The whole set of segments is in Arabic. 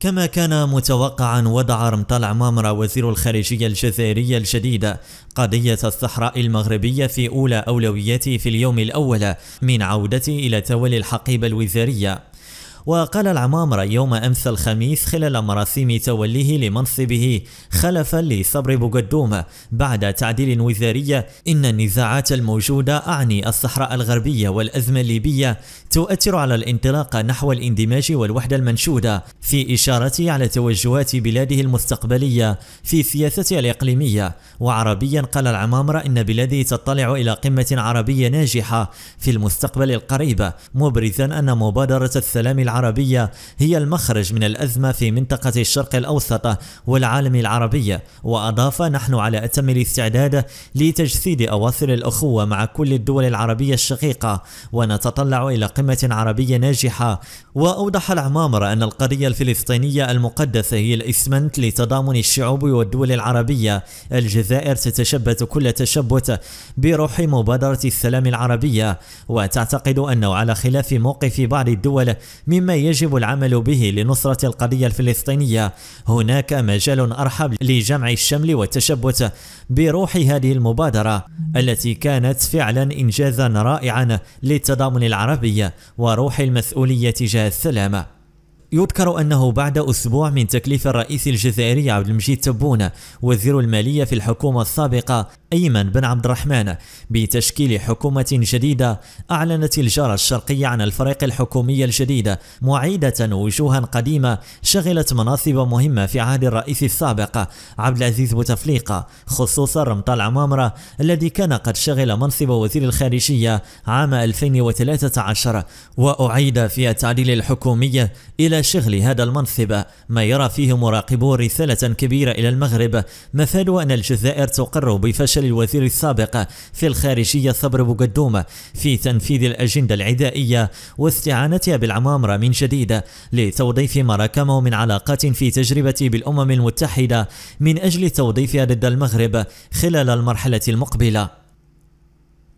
كما كان متوقعا وضع رمطال عمامرة وزير الخارجية الجزائرية الجديد قضية الصحراء المغربية في أولى أولوياته في اليوم الأول من عودته إلى تولي الحقيبة الوزارية وقال العمامرة يوم أمس الخميس خلال مراسيم توليه لمنصبه خلفا لصبر بوغدوم بعد تعديل وزارية إن النزاعات الموجودة أعني الصحراء الغربية والأزمة الليبية تؤثر على الانطلاق نحو الاندماج والوحدة المنشودة في إشارته على توجهات بلاده المستقبلية في سياستها الإقليمية وعربيا قال العمامرة إن بلاده تطلع إلى قمة عربية ناجحة في المستقبل القريب مبرزا أن مبادرة السلام العربية هي المخرج من الأزمة في منطقة الشرق الأوسط والعالم العربي وأضاف نحن على أتم الاستعداد لتجسيد أواصر الأخوة مع كل الدول العربية الشقيقة ونتطلع إلى قمة عربية ناجحة وأوضح العمامر أن القضية الفلسطينية المقدسة هي الإسمنت لتضامن الشعوب والدول العربية الجزائر تتشبث كل تشبث بروح مبادرة السلام العربية وتعتقد أنه على خلاف موقف بعض الدول من مما يجب العمل به لنصرة القضية الفلسطينية هناك مجال أرحب لجمع الشمل والتشبت بروح هذه المبادرة التي كانت فعلا إنجازا رائعا للتضامن العربي وروح المسؤولية تجاه السلام يذكر أنه بعد أسبوع من تكليف الرئيس الجزائري عبد المجيد تبون وزير المالية في الحكومة السابقة أيمن بن عبد الرحمن بتشكيل حكومة جديدة أعلنت الجارة الشرقية عن الفريق الحكومي الجديد معيدة وجوها قديمة شغلت مناصب مهمة في عهد الرئيس السابق عبد العزيز بوتفليقة خصوصا رمطال عمامرة الذي كان قد شغل منصب وزير الخارجية عام 2013 وأعيد في التعديل الحكومي إلى شغل هذا المنصب ما يرى فيه مراقبو رسالة كبيرة إلى المغرب مفاد أن الجزائر تقر بفشل الوزير السابق في الخارجية صبر بوغدوم في تنفيذ الأجندة العدائية واستعانتها بالعمامرة من جديد لتوظيف ما راكمه من علاقات في تجربة بالأمم المتحدة من أجل توظيفها ضد المغرب خلال المرحلة المقبلة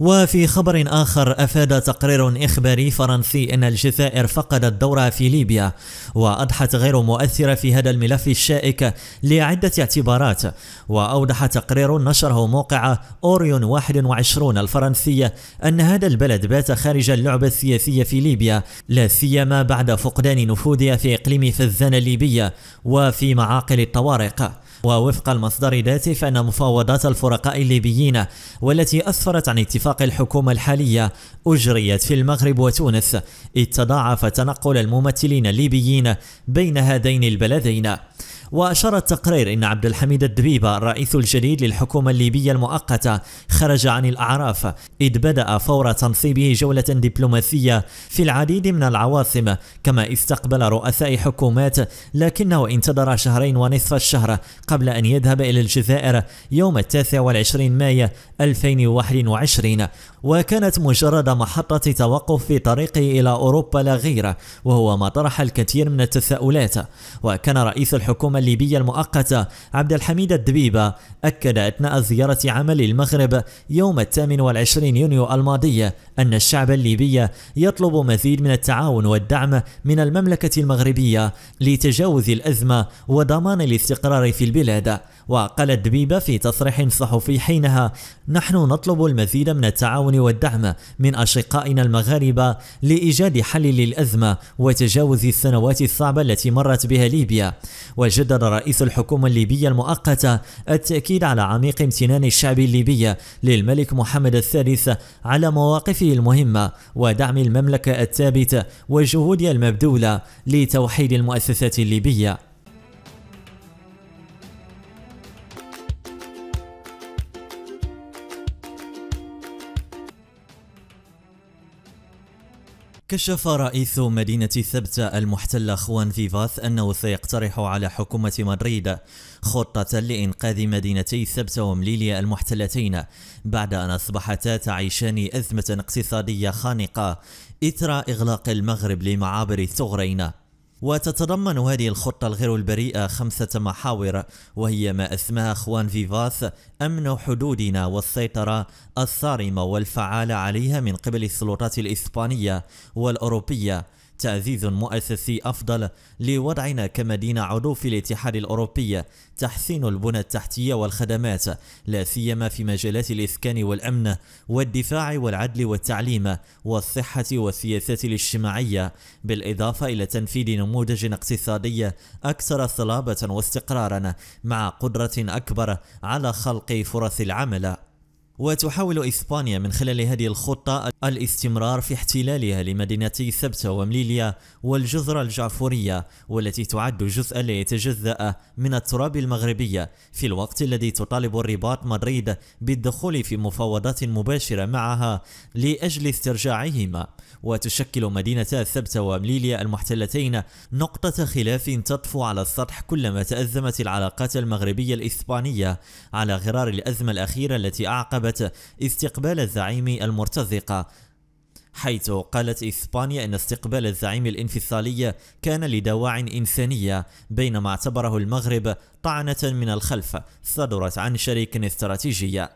وفي خبر آخر أفاد تقرير إخباري فرنسي أن الجزائر فقدت دورها في ليبيا وأضحت غير مؤثرة في هذا الملف الشائك لعدة اعتبارات وأوضح تقرير نشره موقع أوريون 21 الفرنسية أن هذا البلد بات خارج اللعبة السياسية في ليبيا لا سيما بعد فقدان نفوذها في إقليم فزان الليبية وفي معاقل الطوارق ووفق المصدر ذاته فإن مفاوضات الفرقاء الليبيين والتي أسفرت عن اتفاق الحكومة الحالية أجريت في المغرب وتونس إذ تضاعف تنقل الممثلين الليبيين بين هذين البلدين وأشار التقرير أن عبد الحميد الدبيبة الرئيس الجديد للحكومة الليبية المؤقتة خرج عن الأعراف إذ بدأ فور تنصيبه جولة دبلوماسية في العديد من العواصم كما استقبل رؤساء حكومات لكنه انتظر شهرين ونصف الشهر قبل أن يذهب إلى الجزائر يوم التاسع والعشرين مايو 2021 وكانت مجرد محطة توقف في طريقه إلى أوروبا لا غير وهو ما طرح الكثير من التساؤلات وكان رئيس الحكومة الحكومة الليبية المؤقتة عبد الحميد الدبيبة أكد أثناء زيارة عمل المغرب يوم 28 يونيو الماضي أن الشعب الليبي يطلب مزيد من التعاون والدعم من المملكة المغربية لتجاوز الأزمة وضمان الاستقرار في البلاد وقال الدبيبة في تصريح صحفي حينها نحن نطلب المزيد من التعاون والدعم من أشقائنا المغاربة لإيجاد حل للأزمة وتجاوز السنوات الصعبة التي مرت بها ليبيا وجدد رئيس الحكومة الليبية المؤقتة التأكيد على عميق امتنان الشعب الليبي للملك محمد الثالث على مواقفه المهمة ودعم المملكة الثابتة وجهودها المبذولة لتوحيد المؤسسات الليبية كشف رئيس مدينة ثبتة المحتلة خوان فيفاث أنه سيقترح على حكومة مدريد خطة لإنقاذ مدينتي ثبتة ومليليا المحتلتين بعد أن أصبحتا تعيشان أزمة اقتصادية خانقة إثر إغلاق المغرب لمعابر الثغرين وتتضمن هذه الخطة الغير البريئة خمسة محاور وهي ما أسماها أخوان فيفاس أمن حدودنا والسيطرة الصارمة والفعالة عليها من قبل السلطات الإسبانية والأوروبية تعزيز مؤسسي أفضل لوضعنا كمدينة عضو في الاتحاد الأوروبي تحسين البنى التحتية والخدمات لا سيما في مجالات الإسكان والأمن والدفاع والعدل والتعليم والصحة والسياسات الاجتماعية بالإضافة إلى تنفيذ نموذج اقتصادي أكثر صلابة واستقرارا مع قدرة أكبر على خلق فرص العمل وتحاول إسبانيا من خلال هذه الخطة الاستمرار في احتلالها لمدينتي ثبتة ومليليا والجزر الجعفورية والتي تعد جزءا لا يتجزأ من التراب المغربية في الوقت الذي تطالب الرباط مدريد بالدخول في مفاوضات مباشرة معها لأجل استرجاعهما وتشكل مدينتا ثبتة ومليليا المحتلتين نقطة خلاف تطفو على السطح كلما تأزمت العلاقات المغربية الإسبانية على غرار الأزمة الأخيرة التي أعقبت صعبت استقبال الزعيم المرتزقة حيث قالت إسبانيا أن استقبال الزعيم الانفصالي كان لدواع إنسانية بينما اعتبره المغرب طعنة من الخلف صدرت عن شريك استراتيجي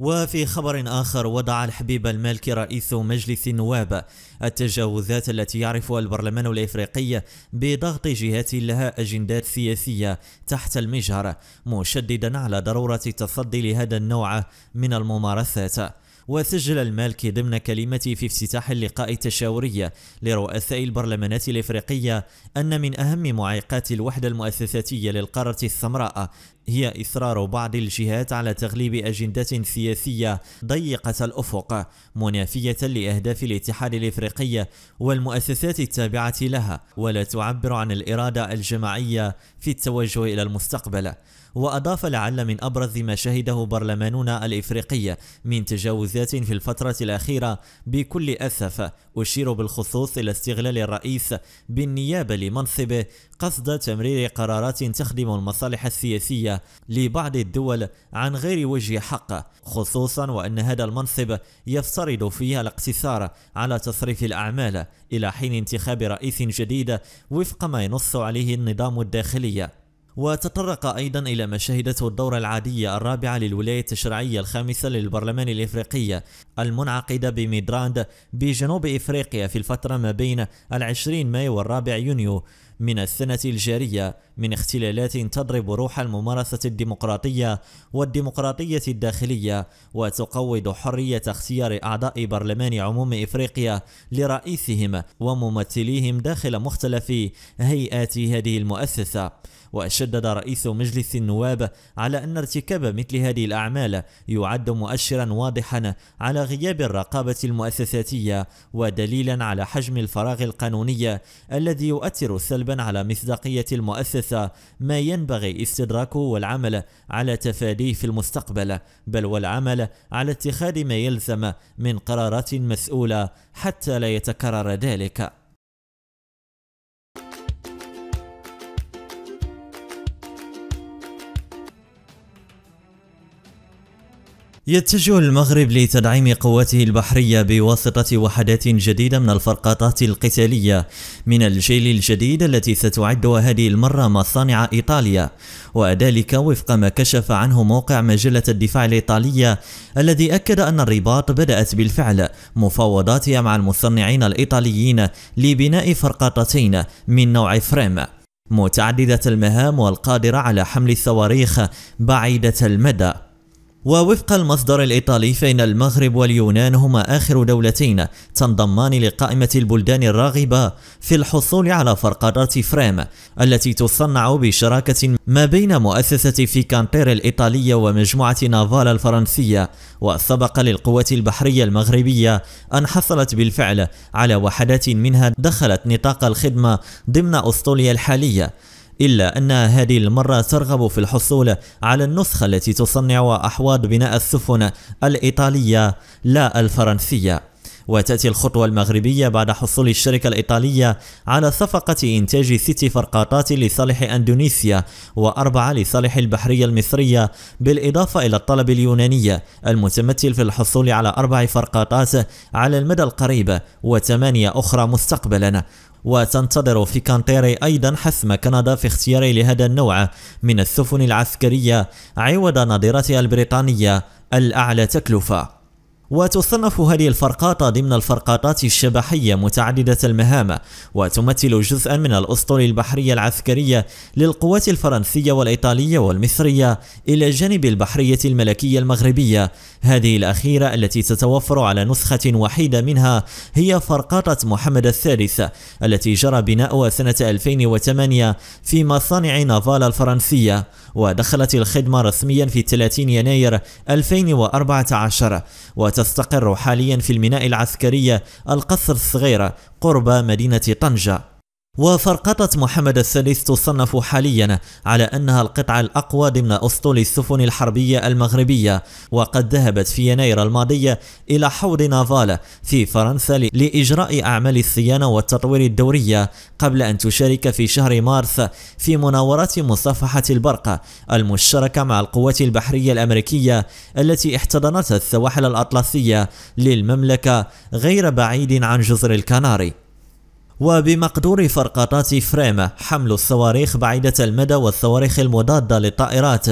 وفي خبر آخر وضع الحبيب المالكي رئيس مجلس النواب التجاوزات التي يعرفها البرلمان الإفريقي بضغط جهات لها أجندات سياسية تحت المجهر مشددا على ضرورة التصدي لهذا النوع من الممارسات وسجل المالكي ضمن كلمته في افتتاح اللقاء التشاوري لرؤساء البرلمانات الإفريقية أن من أهم معيقات الوحدة المؤسساتية للقارة السمراء هي إصرار بعض الجهات على تغليب أجندة سياسية ضيقة الأفق منافية لأهداف الاتحاد الإفريقي والمؤسسات التابعة لها ولا تعبر عن الإرادة الجماعية في التوجه إلى المستقبل وأضاف لعل من أبرز ما شهده برلماننا الإفريقي من تجاوزات في الفترة الأخيرة بكل أسف أشير بالخصوص إلى استغلال الرئيس بالنيابة لمنصبه قصد تمرير قرارات تخدم المصالح السياسية لبعض الدول عن غير وجه حق خصوصا وأن هذا المنصب يفترض فيها الاقتصار على تصريف الأعمال إلى حين انتخاب رئيس جديد وفق ما ينص عليه النظام الداخلي وتطرق أيضا إلى ما شهدته الدورة العادية الرابعة للولاية التشريعية الخامسة للبرلمان الإفريقي المنعقدة بميدراند بجنوب إفريقيا في الفترة ما بين العشرين مايو والرابع يونيو من السنة الجارية من اختلالات تضرب روح الممارسة الديمقراطية والديمقراطية الداخلية وتقوض حرية اختيار أعضاء برلمان عموم إفريقيا لرئيسهم وممثليهم داخل مختلف هيئات هذه المؤسسة وشدد رئيس مجلس النواب على أن ارتكاب مثل هذه الأعمال يعد مؤشرا واضحا على غياب الرقابة المؤسساتية ودليلا على حجم الفراغ القانوني الذي يؤثر سلبا على مصداقية المؤسسة ما ينبغي استدراكه والعمل على تفاديه في المستقبل بل والعمل على اتخاذ ما يلزم من قرارات مسؤولة حتى لا يتكرر ذلك يتجه المغرب لتدعيم قواته البحرية بواسطة وحدات جديدة من الفرقاطات القتالية من الجيل الجديد التي ستعدها هذه المرة مصانع إيطاليا وذلك وفق ما كشف عنه موقع مجلة الدفاع الإيطالية الذي أكد أن الرباط بدأت بالفعل مفاوضاتها مع المصنعين الإيطاليين لبناء فرقاطتين من نوع فريم متعددة المهام والقادرة على حمل الصواريخ بعيدة المدى ووفق المصدر الإيطالي فإن المغرب واليونان هما آخر دولتين تنضمان لقائمة البلدان الراغبة في الحصول على فرقدات فريم التي تصنع بشراكة ما بين مؤسسة فيكانتير الإيطالية ومجموعة نافال الفرنسية وسبق للقوات البحرية المغربية أن حصلت بالفعل على وحدات منها دخلت نطاق الخدمة ضمن أسطوليا الحالية إلا أنها هذه المرة ترغب في الحصول على النسخة التي تصنع أحواض بناء السفن الإيطالية لا الفرنسية وتأتي الخطوة المغربية بعد حصول الشركة الإيطالية على صفقة إنتاج ست فرقاطات لصالح أندونيسيا وأربعة لصالح البحرية المصرية بالإضافة إلى الطلب اليوناني المتمثل في الحصول على أربع فرقاطات على المدى القريب وثمانية أخرى مستقبلا وتنتظر في كانتيري أيضا حسم كندا في اختيار لهذا النوع من السفن العسكرية عوض نظيرتها البريطانية الأعلى تكلفة وتصنف هذه الفرقاطة ضمن الفرقاطات الشبحية متعددة المهام وتمثل جزءا من الأسطول البحرية العسكرية للقوات الفرنسية والإيطالية والمصرية إلى جانب البحرية الملكية المغربية هذه الأخيرة التي تتوفر على نسخة وحيدة منها هي فرقاطة محمد الثالث التي جرى بناؤها سنة 2008 في مصانع نافال الفرنسية ودخلت الخدمة رسميا في 30 يناير 2014 و وتستقر حاليا في الميناء العسكري القصر الصغير قرب مدينة طنجة وفرقطة محمد الثالث تصنف حاليا على أنها القطعة الأقوى ضمن أسطول السفن الحربية المغربية وقد ذهبت في يناير الماضية إلى حوض نافالا في فرنسا لإجراء أعمال الصيانة والتطوير الدورية قبل أن تشارك في شهر مارس في مناورات مصافحة البرق المشتركة مع القوات البحرية الأمريكية التي احتضنتها السواحل الأطلسية للمملكة غير بعيد عن جزر الكناري وبمقدور فرقاطات فريم حمل الصواريخ بعيدة المدى والصواريخ المضادة للطائرات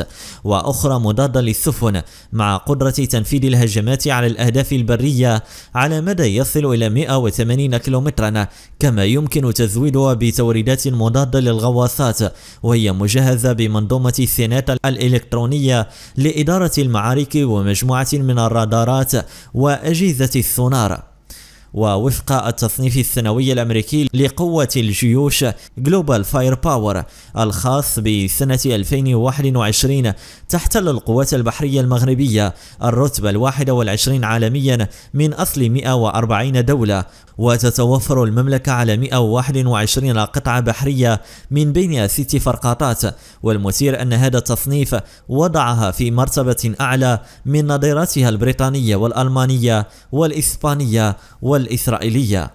وأخرى مضادة للسفن مع قدرة تنفيذ الهجمات على الأهداف البرية على مدى يصل إلى 180 كيلومترا كما يمكن تزويدها بتوريدات مضادة للغواصات وهي مجهزة بمنظومة السينات الإلكترونية لإدارة المعارك ومجموعة من الرادارات وأجهزة السونار ووفق التصنيف السنوي الأمريكي لقوة الجيوش Global فاير باور الخاص بسنة 2021 تحتل القوات البحرية المغربية الرتبة الواحدة والعشرين عالميا من أصل 140 دولة وتتوفر المملكة على 121 قطعة بحرية من بين ست فرقاطات والمثير أن هذا التصنيف وضعها في مرتبة أعلى من نظيراتها البريطانية والألمانية والإسبانية وال الإسرائيلية